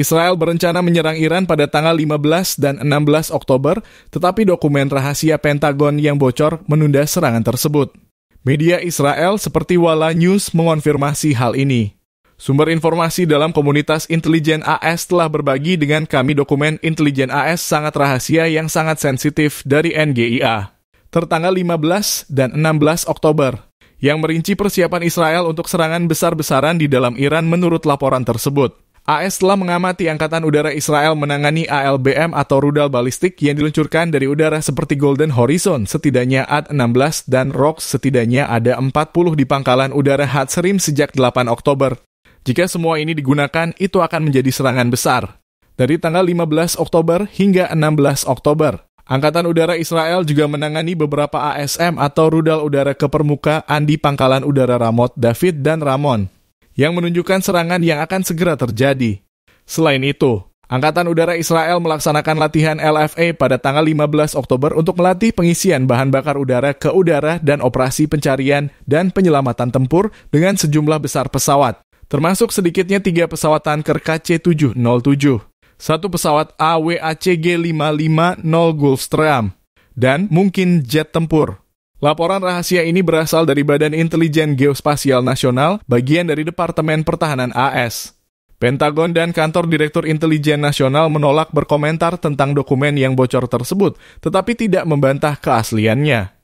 Israel berencana menyerang Iran pada tanggal 15 dan 16 Oktober, tetapi dokumen rahasia Pentagon yang bocor menunda serangan tersebut. Media Israel seperti Walla News mengonfirmasi hal ini. Sumber informasi dalam komunitas intelijen AS telah berbagi dengan kami dokumen intelijen AS sangat rahasia yang sangat sensitif dari NGIA. Tertanggal 15 dan 16 Oktober, yang merinci persiapan Israel untuk serangan besar-besaran di dalam Iran menurut laporan tersebut. AS telah mengamati Angkatan Udara Israel menangani ALBM atau rudal balistik yang diluncurkan dari udara seperti Golden Horizon, setidaknya AT-16 dan ROX setidaknya ada 40 di pangkalan udara Hatzerim sejak 8 Oktober. Jika semua ini digunakan, itu akan menjadi serangan besar. Dari tanggal 15 Oktober hingga 16 Oktober, Angkatan Udara Israel juga menangani beberapa ASM atau rudal udara ke permukaan di pangkalan udara Ramot David dan Ramon yang menunjukkan serangan yang akan segera terjadi. Selain itu, Angkatan Udara Israel melaksanakan latihan LFA pada tanggal 15 Oktober untuk melatih pengisian bahan bakar udara ke udara dan operasi pencarian dan penyelamatan tempur dengan sejumlah besar pesawat, termasuk sedikitnya tiga pesawat tanker KC-707, satu pesawat AWACG-550 Gulfstream, dan mungkin jet tempur. Laporan rahasia ini berasal dari Badan Intelijen Geospasial Nasional, bagian dari Departemen Pertahanan AS. Pentagon dan Kantor Direktur Intelijen Nasional menolak berkomentar tentang dokumen yang bocor tersebut, tetapi tidak membantah keasliannya.